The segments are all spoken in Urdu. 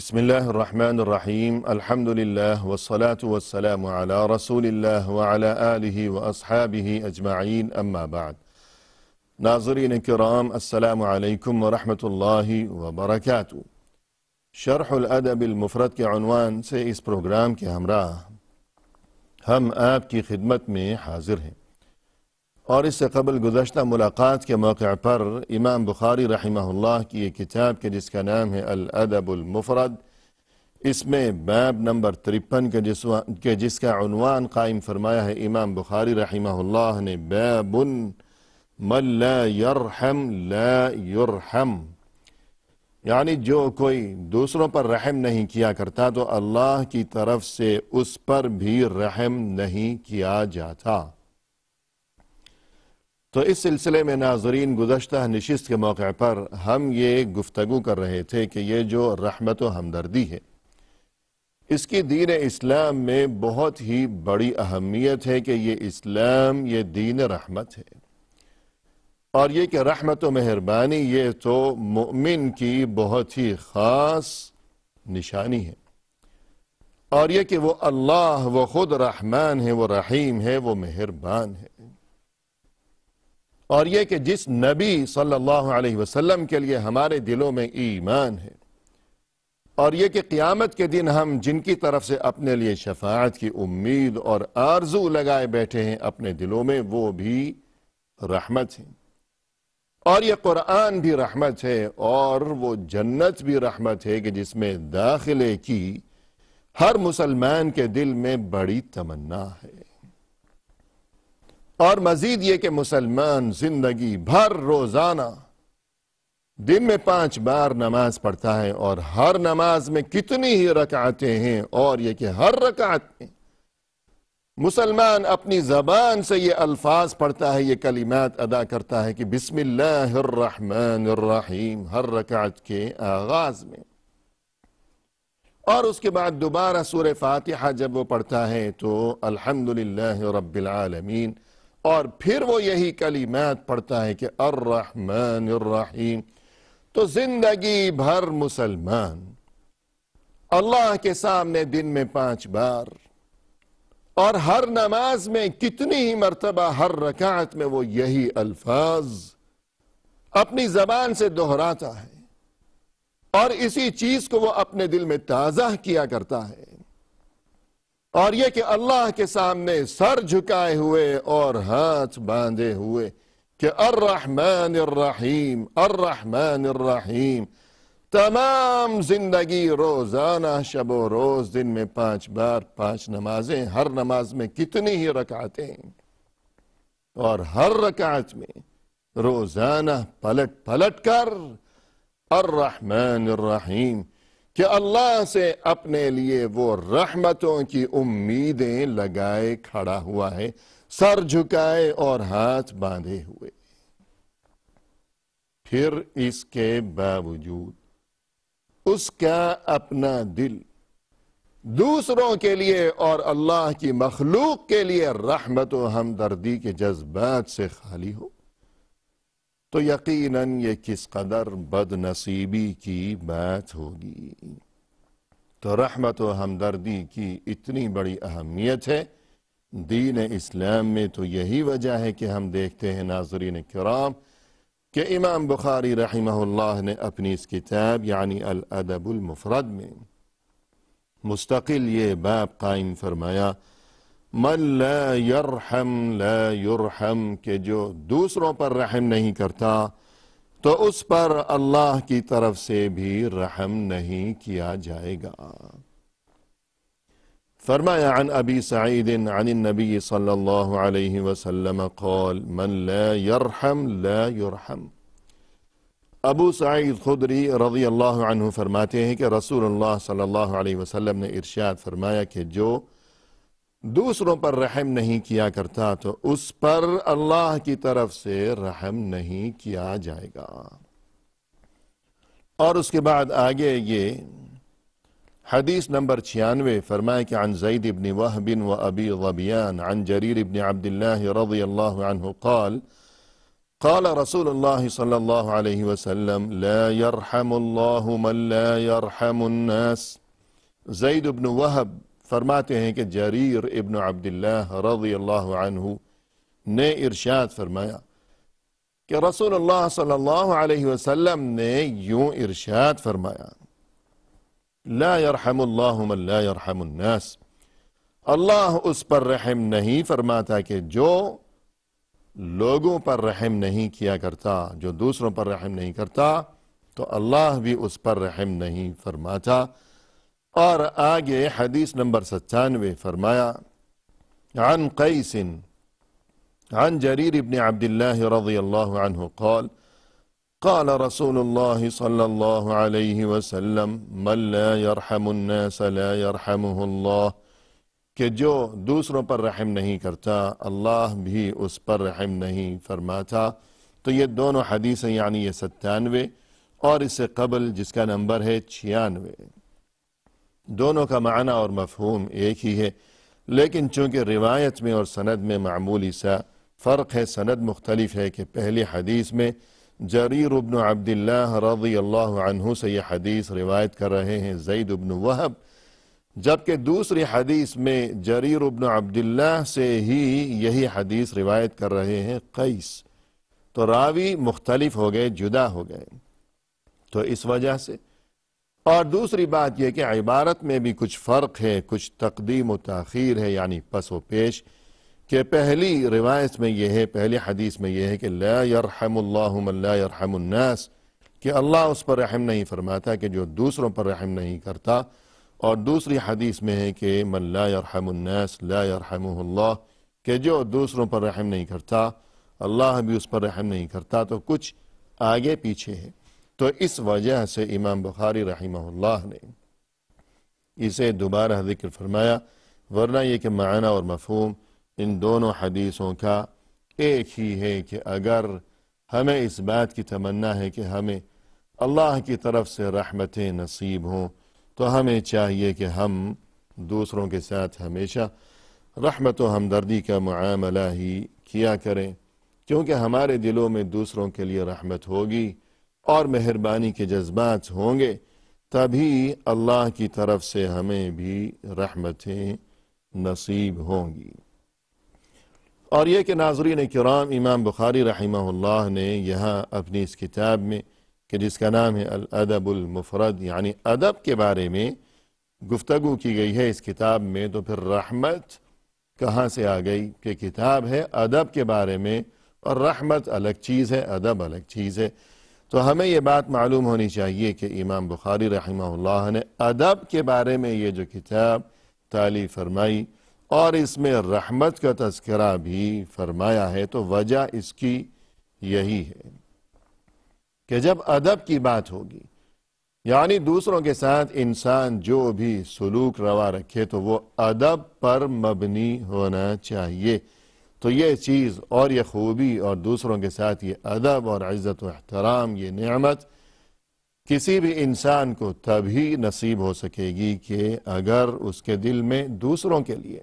بسم الله الرحمن الرحيم الحمد لله والصلاة والسلام على رسول الله وعلى آله وأصحابه أجمعين أما بعد ناظرين الكرام السلام عليكم ورحمة الله وبركاته شرح الأدب المفرد كعنوان سيئس بروغرام كهمراه هم آب ہمراہ ہم خدمت حاضر هم اور اس سے قبل گزشتہ ملاقات کے موقع پر امام بخاری رحمہ اللہ کی ایک کتاب کے جس کا نام ہے الادب المفرد اس میں باب نمبر ترپن کے جس کا عنوان قائم فرمایا ہے امام بخاری رحمہ اللہ نے باب لا يرحم لا یرحم یعنی جو کوئی دوسروں پر رحم نہیں کیا کرتا تو اللہ کی طرف سے اس پر بھی رحم نہیں کیا جاتا تو اس سلسلے میں ناظرین گزشتہ نشست کے موقع پر ہم یہ گفتگو کر رہے تھے کہ یہ جو رحمت و ہمدردی ہے اس کی دین اسلام میں بہت ہی بڑی اہمیت ہے کہ یہ اسلام یہ دین رحمت ہے اور یہ کہ رحمت و مہربانی یہ تو مؤمن کی بہت ہی خاص نشانی ہے اور یہ کہ وہ اللہ وہ خود رحمان ہے وہ رحیم ہے وہ مہربان ہے اور یہ کہ جس نبی صلی اللہ علیہ وسلم کے لیے ہمارے دلوں میں ایمان ہے اور یہ کہ قیامت کے دن ہم جن کی طرف سے اپنے لیے شفاعت کی امید اور آرزو لگائے بیٹھے ہیں اپنے دلوں میں وہ بھی رحمت ہے اور یہ قرآن بھی رحمت ہے اور وہ جنت بھی رحمت ہے کہ جس میں داخلے کی ہر مسلمان کے دل میں بڑی تمنا ہے اور مزید یہ کہ مسلمان زندگی بھر روزانہ دن میں پانچ بار نماز پڑھتا ہے اور ہر نماز میں کتنی ہی رکعتیں ہیں اور یہ کہ ہر رکعت میں مسلمان اپنی زبان سے یہ الفاظ پڑھتا ہے یہ کلمات ادا کرتا ہے کہ بسم اللہ الرحمن الرحیم ہر رکعت کے آغاز میں اور اس کے بعد دوبارہ سور فاتحہ جب وہ پڑھتا ہے تو الحمدللہ رب العالمین اور پھر وہ یہی کلمات پڑھتا ہے کہ الرحمن الرحیم تو زندگی بھر مسلمان اللہ کے سامنے دن میں پانچ بار اور ہر نماز میں کتنی ہی مرتبہ ہر رکعت میں وہ یہی الفاظ اپنی زبان سے دہراتا ہے اور اسی چیز کو وہ اپنے دل میں تازہ کیا کرتا ہے اور یہ کہ اللہ کے سامنے سر جھکائے ہوئے اور ہاتھ باندھے ہوئے کہ الرحمن الرحیم الرحمن الرحیم تمام زندگی روزانہ شب و روز دن میں پانچ بار پانچ نمازیں ہر نماز میں کتنی ہی رکعتیں اور ہر رکعت میں روزانہ پلٹ پلٹ کر الرحمن الرحیم کہ اللہ سے اپنے لیے وہ رحمتوں کی امیدیں لگائے کھڑا ہوا ہے سر جھکائے اور ہاتھ باندھے ہوئے پھر اس کے باوجود اس کا اپنا دل دوسروں کے لیے اور اللہ کی مخلوق کے لیے رحمت و ہمدردی کے جذبات سے خالی ہو تو یقیناً یہ کس قدر بد نصیبی کی بات ہوگی تو رحمت و ہمدردی کی اتنی بڑی اہمیت ہے دین اسلام میں تو یہی وجہ ہے کہ ہم دیکھتے ہیں ناظرین کرام کہ امام بخاری رحمہ اللہ نے اپنی اس کتاب یعنی الادب المفرد میں مستقل یہ باب قائم فرمایا من لا مل لا لحم کہ جو دوسروں پر رحم نہیں کرتا تو اس پر اللہ کی طرف سے بھی رحم نہیں کیا جائے گا فرمایا عن عن ابی سعید النبی صلی اللہ علیہ وسلم قال من لا لا يرحم يرحم ابو سعید خدری رضی اللہ عنہ فرماتے ہیں کہ رسول اللہ صلی اللہ علیہ وسلم نے ارشاد فرمایا کہ جو دوسروں پر رحم نہیں کیا کرتا تو اس پر اللہ کی طرف سے رحم نہیں کیا جائے گا اور اس کے بعد آگے یہ حدیث نمبر چھیانوے فرمائے کہ عن زید ابن قال رسول اللہ صلی اللہ علیہ وسلم لا لا یرحم یرحم اللہ من الناس زید فرماتے ہیں کہ جریر ابن عبداللہ رضی اللہ عنہ نے ارشاد فرمایا کہ رسول اللہ صلی اللہ علیہ وسلم نے یوں ارشاد فرمایا لا یرحم اللہ اس پر رحم نہیں فرماتا کہ جو لوگوں پر رحم نہیں کیا کرتا جو دوسروں پر رحم نہیں کرتا تو اللہ بھی اس پر رحم نہیں فرماتا اور آگے حدیث نمبر ستانوے فرمایا عن قیس عن جری ابن عبد الَََََََََََََََََََََََ اللّہ قال قال رسول اللّہ صلی اللہ علیہ وسلم من لا يرحم الناس لا يرحمه اللّ کہ جو دوسروں پر رحم نہیں کرتا اللہ بھی اس پر رحم نہیں فرماتا تو یہ دونوں حدیث یعنی یہ ستانوے اور اس سے قبل جس کا نمبر ہے چھیانوے دونوں کا معنی اور مفہوم ایک ہی ہے لیکن چونکہ روایت میں اور سند میں معمولی سا فرق ہے سند مختلف ہے کہ پہلی حدیث میں جریر ابن عبداللہ رضی اللہ عنہ سے یہ حدیث روایت کر رہے ہیں زید ابن وحب جبکہ دوسری حدیث میں جریر ابن عبداللہ سے ہی یہی حدیث روایت کر رہے ہیں قیس تو راوی مختلف ہو گئے جدا ہو گئے تو اس وجہ سے اور دوسری بات یہ کہ عبارت میں بھی کچھ فرق ہے کچھ تقدیم و تاخیر ہے یعنی پس و پیش کہ پہلی روایت میں یہ ہے پہلی حدیث میں یہ ہے کہ لا یرحم اللہ من لا یرحم الناس کہ اللہ اس پر رحم نہیں فرماتا کہ جو دوسروں پر رحم نہیں کرتا اور دوسری حدیث میں ہے کہ من لا یرحم الناس لا يرحمه اللہ کہ جو دوسروں پر رحم نہیں کرتا اللہ بھی اس پر رحم نہیں کرتا تو کچھ آگے پیچھے ہے تو اس وجہ سے امام بخاری رحمہ اللہ نے اسے دوبارہ ذکر فرمایا ورنہ یہ کہ معنی اور مفہوم ان دونوں حدیثوں کا ایک ہی ہے کہ اگر ہمیں اس بات کی تمنا ہے کہ ہمیں اللہ کی طرف سے رحمتیں نصیب ہوں تو ہمیں چاہیے کہ ہم دوسروں کے ساتھ ہمیشہ رحمت و ہمدردی کا معاملہ ہی کیا کریں کیونکہ ہمارے دلوں میں دوسروں کے لیے رحمت ہوگی اور مہربانی کے جذبات ہوں گے تبھی اللہ کی طرف سے ہمیں بھی رحمتیں نصیب ہوں گی اور یہ کہ ناظرین کرام امام بخاری رحمہ اللہ نے یہاں اپنی اس کتاب میں کہ جس کا نام ہے الادب المفرد یعنی ادب کے بارے میں گفتگو کی گئی ہے اس کتاب میں تو پھر رحمت کہاں سے آ گئی کہ کتاب ہے ادب کے بارے میں اور رحمت الگ چیز ہے ادب الگ چیز ہے تو ہمیں یہ بات معلوم ہونی چاہیے کہ امام بخاری رحمہ اللہ نے ادب کے بارے میں یہ جو کتاب تعلی فرمائی اور اس میں رحمت کا تذکرہ بھی فرمایا ہے تو وجہ اس کی یہی ہے کہ جب ادب کی بات ہوگی یعنی دوسروں کے ساتھ انسان جو بھی سلوک روا رکھے تو وہ ادب پر مبنی ہونا چاہیے تو یہ چیز اور یہ خوبی اور دوسروں کے ساتھ یہ ادب اور عزت و احترام یہ نعمت کسی بھی انسان کو تبھی نصیب ہو سکے گی کہ اگر اس کے دل میں دوسروں کے لیے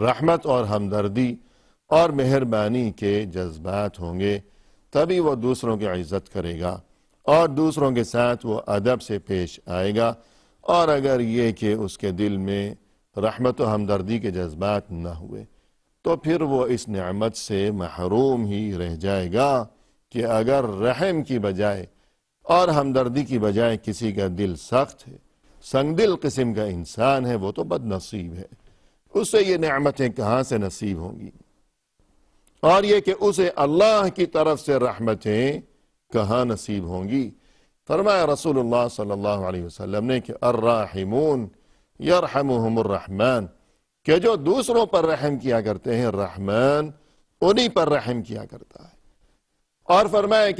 رحمت اور ہمدردی اور مہربانی کے جذبات ہوں گے تبھی وہ دوسروں کی عزت کرے گا اور دوسروں کے ساتھ وہ ادب سے پیش آئے گا اور اگر یہ کہ اس کے دل میں رحمت و ہمدردی کے جذبات نہ ہوئے تو پھر وہ اس نعمت سے محروم ہی رہ جائے گا کہ اگر رحم کی بجائے اور ہمدردی کی بجائے کسی کا دل سخت ہے سنگ دل قسم کا انسان ہے وہ تو بد نصیب ہے اسے یہ نعمتیں کہاں سے نصیب ہوں گی اور یہ کہ اسے اللہ کی طرف سے رحمتیں کہاں نصیب ہوں گی فرمایا رسول اللہ صلی اللہ علیہ وسلم نے کہ الراحمون یرحمهم الرحمن کہ جو دوسروں پر رحم کیا کرتے ہیں رحمان انہی پر رحم کیا کرتا ہے اور فرمائے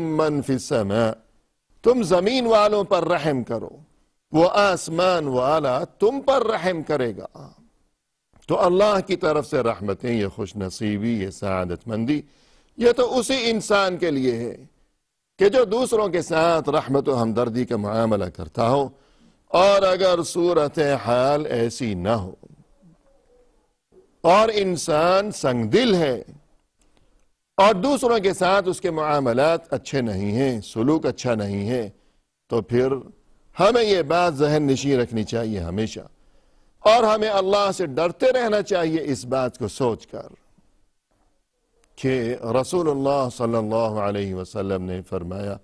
من فی السماء تم زمین والوں پر رحم کرو وہ آسمان والا تم پر رحم کرے گا تو اللہ کی طرف سے رحمتیں یہ خوش نصیبی یہ سعادت مندی یہ تو اسی انسان کے لیے ہے کہ جو دوسروں کے ساتھ رحمت و ہمدردی کا معاملہ کرتا ہو اور اگر صورت حال ایسی نہ ہو اور انسان سنگ دل ہے اور دوسروں کے ساتھ اس کے معاملات اچھے نہیں ہیں سلوک اچھا نہیں ہے تو پھر ہمیں یہ بات ذہن نشین رکھنی چاہیے ہمیشہ اور ہمیں اللہ سے ڈرتے رہنا چاہیے اس بات کو سوچ کر کہ رسول اللہ صلی اللہ علیہ وسلم نے فرمایا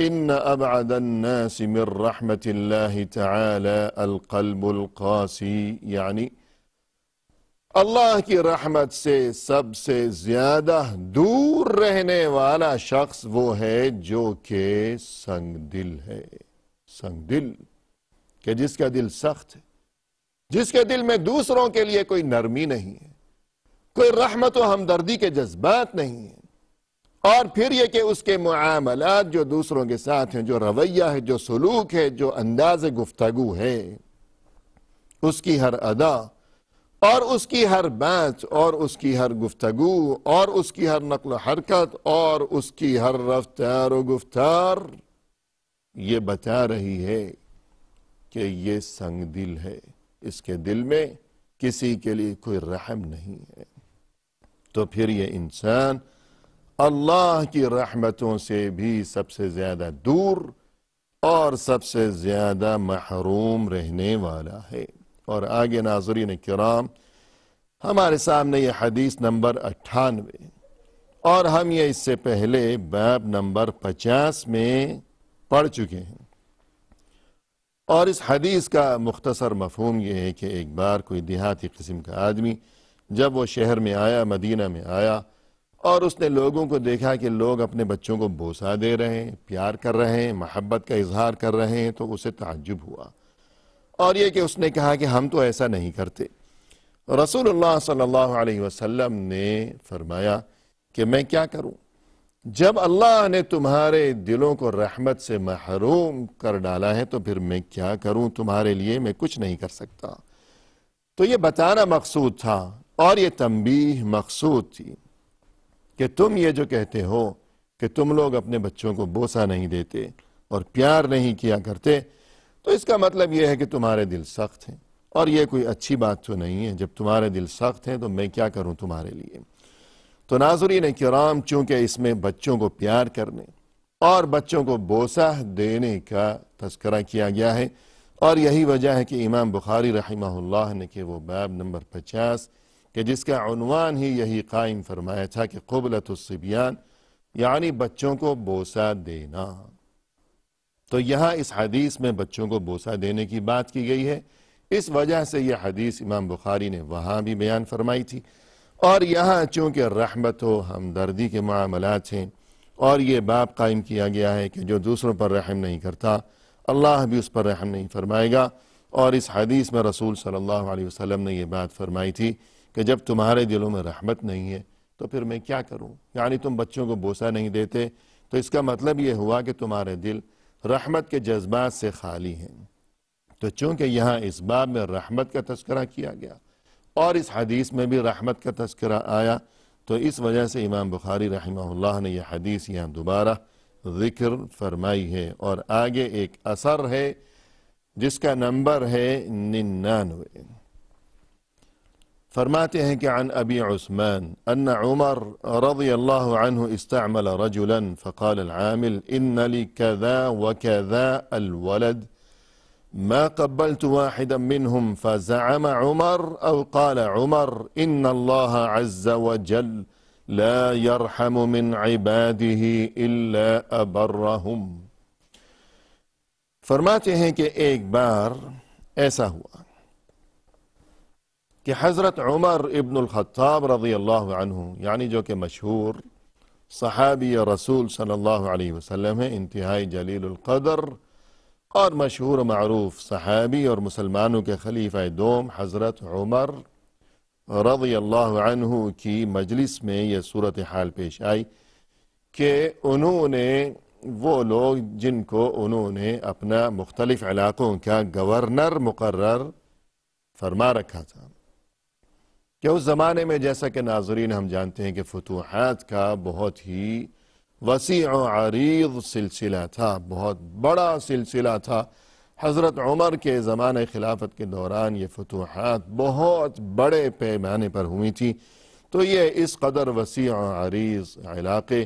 الناس من رحمة الله تعالى القلب اللہ یعنی اللہ کی رحمت سے سب سے زیادہ دور رہنے والا شخص وہ ہے جو کہ سنگ دل ہے سنگ دل کہ جس کا دل سخت ہے جس کے دل میں دوسروں کے لیے کوئی نرمی نہیں ہے کوئی رحمت و ہمدردی کے جذبات نہیں ہے اور پھر یہ کہ اس کے معاملات جو دوسروں کے ساتھ ہیں جو رویہ ہے جو سلوک ہے جو انداز گفتگو ہے اس کی ہر ادا اور اس کی ہر بات اور اس کی ہر گفتگو اور اس کی ہر نقل و حرکت اور اس کی ہر رفتار و گفتار یہ بتا رہی ہے کہ یہ سنگ دل ہے اس کے دل میں کسی کے لیے کوئی رحم نہیں ہے تو پھر یہ انسان اللہ کی رحمتوں سے بھی سب سے زیادہ دور اور سب سے زیادہ محروم رہنے والا ہے اور آگے ناظرین کرام ہمارے سامنے یہ حدیث نمبر اٹھانوے اور ہم یہ اس سے پہلے باب نمبر پچاس میں پڑھ چکے ہیں اور اس حدیث کا مختصر مفہوم یہ ہے کہ ایک بار کوئی دیہاتی قسم کا آدمی جب وہ شہر میں آیا مدینہ میں آیا اور اس نے لوگوں کو دیکھا کہ لوگ اپنے بچوں کو بوسہ دے رہے ہیں پیار کر رہے ہیں محبت کا اظہار کر رہے ہیں تو اسے تعجب ہوا اور یہ کہ اس نے کہا کہ ہم تو ایسا نہیں کرتے رسول اللہ صلی اللہ علیہ وسلم نے فرمایا کہ میں کیا کروں جب اللہ نے تمہارے دلوں کو رحمت سے محروم کر ڈالا ہے تو پھر میں کیا کروں تمہارے لیے میں کچھ نہیں کر سکتا تو یہ بتانا مقصود تھا اور یہ تنبیح مقصود تھی کہ تم یہ جو کہتے ہو کہ تم لوگ اپنے بچوں کو بوسا نہیں دیتے اور پیار نہیں کیا کرتے تو اس کا مطلب یہ ہے کہ تمہارے دل سخت ہیں اور یہ کوئی اچھی بات تو نہیں ہے جب تمہارے دل سخت ہیں تو میں کیا کروں تمہارے لیے تو ناظرین کرام چونکہ اس میں بچوں کو پیار کرنے اور بچوں کو بوسہ دینے کا تذکرہ کیا گیا ہے اور یہی وجہ ہے کہ امام بخاری رحمہ اللہ نے کہ وہ باب نمبر پچاس کہ جس کا عنوان ہی یہی قائم فرمایا تھا کہ قبلت السبیان یعنی بچوں کو بوسہ دینا تو یہاں اس حدیث میں بچوں کو بوسہ دینے کی بات کی گئی ہے اس وجہ سے یہ حدیث امام بخاری نے وہاں بھی بیان فرمائی تھی اور یہاں چونکہ رحمت و ہمدردی کے معاملات ہیں اور یہ باپ قائم کیا گیا ہے کہ جو دوسروں پر رحم نہیں کرتا اللہ بھی اس پر رحم نہیں فرمائے گا اور اس حدیث میں رسول صلی اللہ علیہ وسلم نے یہ بات فرمائی تھی کہ جب تمہارے دلوں میں رحمت نہیں ہے تو پھر میں کیا کروں یعنی تم بچوں کو بوسہ نہیں دیتے تو اس کا مطلب یہ ہوا کہ تمہارے دل رحمت کے جذبات سے خالی ہیں تو چونکہ یہاں اس باب میں رحمت کا تذکرہ کیا گیا اور اس حدیث میں بھی رحمت کا تذکرہ آیا تو اس وجہ سے امام بخاری رحمہ اللہ نے یہ حدیث یہاں دوبارہ ذکر فرمائی ہے اور آگے ایک اثر ہے جس کا نمبر ہے ننانوے فرماتے ہیں کہ عن ابی عثمان ان عمر رضی اللہ عنہ استعمل رجلا فقال العامل ان لی كذا وكذا الولد ما قبلت واحدا منهم فزعم عمر او قال عمر ان الله عز وجل لا يرحم من عباده الا ابرهم فرماتے ہیں کہ ایک بار ایسا ہوا کہ حضرت عمر ابن الخطاب رضی اللہ عنہ یعنی جو کہ مشہور صحابی رسول صلی اللہ علیہ وسلم ہیں انتہائی جلیل القدر اور مشہور معروف صحابی اور مسلمانوں کے خلیفہ دوم حضرت عمر رضی اللہ عنہ کی مجلس میں یہ صورتحال پیش آئی کہ انہوں نے وہ لوگ جن کو انہوں نے اپنا مختلف علاقوں کا گورنر مقرر فرما رکھا تھا کہ اس زمانے میں جیسا کہ ناظرین ہم جانتے ہیں کہ فتوحات کا بہت ہی وسیع و عریض سلسلہ تھا بہت بڑا سلسلہ تھا حضرت عمر کے زمانۂ خلافت کے دوران یہ فتوحات بہت بڑے پیمانے پر ہوئی تھی تو یہ اس قدر وسیع و عریض علاقے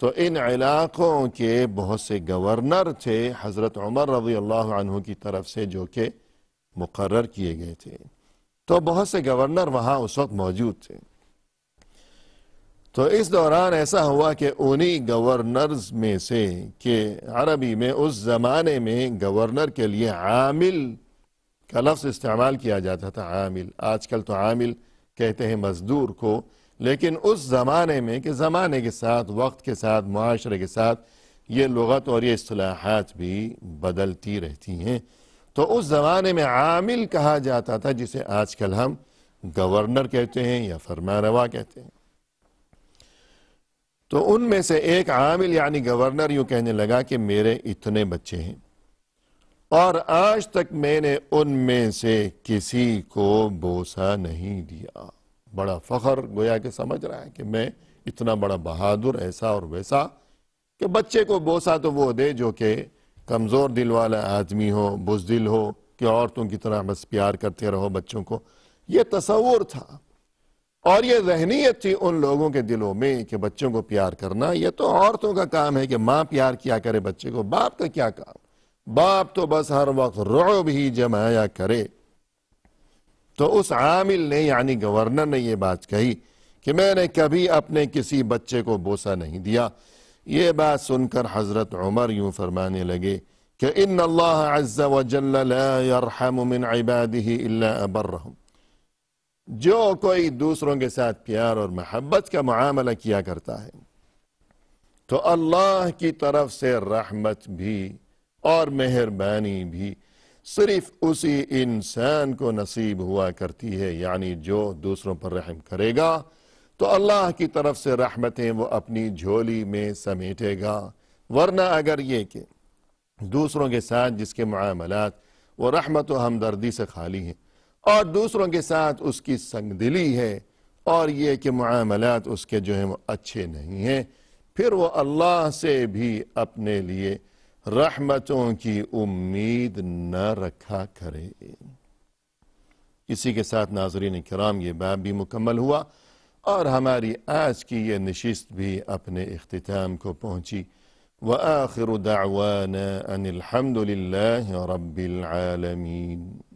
تو ان علاقوں کے بہت سے گورنر تھے حضرت عمر رضی اللہ عنہ کی طرف سے جو کہ مقرر کیے گئے تھے تو بہت سے گورنر وہاں اس وقت موجود تھے تو اس دوران ایسا ہوا کہ انہی گورنرز میں سے کہ عربی میں اس زمانے میں گورنر کے لیے عامل کا لفظ استعمال کیا جاتا تھا عامل آج کل تو عامل کہتے ہیں مزدور کو لیکن اس زمانے میں کہ زمانے کے ساتھ وقت کے ساتھ معاشرے کے ساتھ یہ لغت اور یہ اصطلاحات بھی بدلتی رہتی ہیں تو اس زمانے میں عامل کہا جاتا تھا جسے آج کل ہم گورنر کہتے ہیں یا فرما روا کہتے ہیں تو ان میں سے ایک عامل یعنی گورنر یوں کہنے لگا کہ میرے اتنے بچے ہیں اور آج تک میں نے ان میں سے کسی کو بوسا نہیں دیا بڑا فخر گویا کہ سمجھ رہا ہے کہ میں اتنا بڑا بہادر ایسا اور ویسا کہ بچے کو بوسا تو وہ دے جو کہ کمزور دل والا آدمی ہو بزدل ہو کہ عورتوں کی طرح بس پیار کرتے رہو بچوں کو یہ تصور تھا اور یہ ذہنیت تھی ان لوگوں کے دلوں میں کہ بچوں کو پیار کرنا یہ تو عورتوں کا کام ہے کہ ماں پیار کیا کرے بچے کو باپ کا کیا کام باپ تو بس ہر وقت رعب ہی جمایا کرے تو اس عامل نے یعنی گورنر نے یہ بات کہی کہ میں نے کبھی اپنے کسی بچے کو بوسا نہیں دیا یہ بات سن کر حضرت عمر یوں فرمانے لگے کہ ان اللہ عز و جل لا يرحم من عباده الا ابرهم جو کوئی دوسروں کے ساتھ پیار اور محبت کا معاملہ کیا کرتا ہے تو اللہ کی طرف سے رحمت بھی اور مہربانی بھی صرف اسی انسان کو نصیب ہوا کرتی ہے یعنی جو دوسروں پر رحم کرے گا تو اللہ کی طرف سے رحمتیں وہ اپنی جھولی میں سمیٹے گا ورنہ اگر یہ کہ دوسروں کے ساتھ جس کے معاملات وہ رحمت و ہمدردی سے خالی ہیں اور دوسروں کے ساتھ اس کی سنگ دلی ہے اور یہ کہ معاملات اس کے جو ہیں وہ اچھے نہیں ہیں پھر وہ اللہ سے بھی اپنے لیے رحمتوں کی امید نہ رکھا کرے اسی کے ساتھ ناظرین کرام یہ باب بھی مکمل ہوا اور ہماری آج کی یہ نشست بھی اپنے اختتام کو پہنچی وآخر دعوانا ان الحمد لله رب العالمين